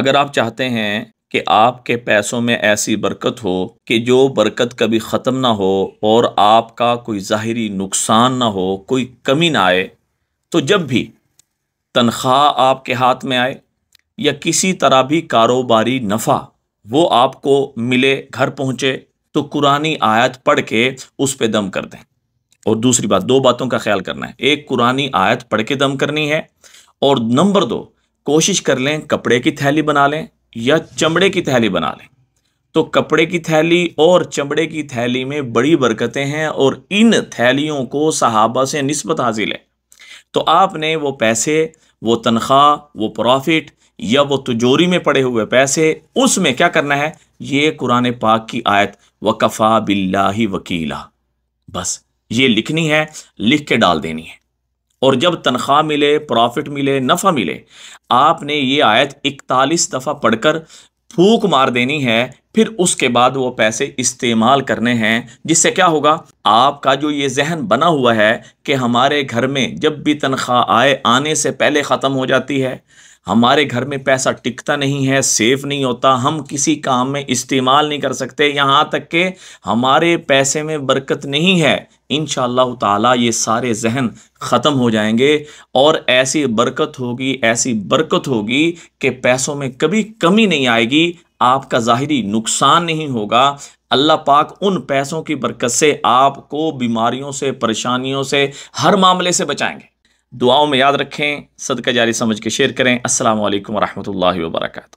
अगर आप चाहते हैं कि आपके पैसों में ऐसी बरकत हो कि जो बरकत कभी ख़त्म ना हो और आपका कोई ज़ाहरी नुकसान ना हो कोई कमी ना आए तो जब भी तनख्वाह आपके हाथ में आए या किसी तरह भी कारोबारी नफ़ा वो आपको मिले घर पहुँचे तो कुरानी आयत पढ़ के उस पर दम कर दें और दूसरी बात दो बातों का ख्याल करना है एक कुरानी आयत पढ़ के दम करनी है और नंबर दो कोशिश कर लें कपड़े की थैली बना लें या चमड़े की थैली बना लें तो कपड़े की थैली और चमड़े की थैली में बड़ी बरकतें हैं और इन थैलियों को सहाबा से नस्बत हासिल है तो आपने वो पैसे वो तनख्वाह वो प्रॉफिट या वो तजोरी में पड़े हुए पैसे उसमें क्या करना है ये कुरान पाक की आयत वकफ़ा बिल्ला वकीला बस ये लिखनी है लिख के डाल देनी है और जब तनख्वाह मिले प्रॉफिट मिले नफ़ा मिले आपने ये आयत इकतालीस दफ़ा पढ़कर फूक मार देनी है फिर उसके बाद वो पैसे इस्तेमाल करने हैं जिससे क्या होगा आपका जो ये जहन बना हुआ है कि हमारे घर में जब भी तनख्वाह आए आने से पहले ख़त्म हो जाती है हमारे घर में पैसा टिकता नहीं है सेफ नहीं होता हम किसी काम में इस्तेमाल नहीं कर सकते यहाँ तक के हमारे पैसे में बरकत नहीं है इन ताला ये सारे जहन ख़त्म हो जाएंगे और ऐसी बरकत होगी ऐसी बरकत होगी कि पैसों में कभी कमी नहीं आएगी आपका ज़ाहरी नुकसान नहीं होगा अल्लाह पाक उन पैसों की बरकत से आपको बीमारियों से परेशानियों से हर मामले से बचाएंगे दुआओं में याद रखें सदका जारी समझ के शेयर करें असल वरहमल वर्का